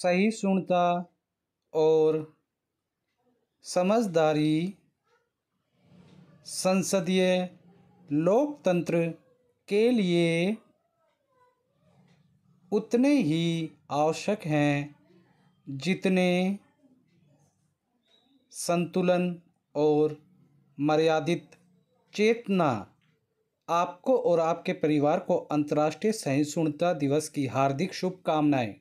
सही सुनता और समझदारी संसदीय लोकतंत्र के लिए उतने ही आवश्यक हैं जितने संतुलन और मर्यादित चेतना आपको और आपके परिवार को अंतर्राष्ट्रीय सहिष्णुता दिवस की हार्दिक शुभकामनाएं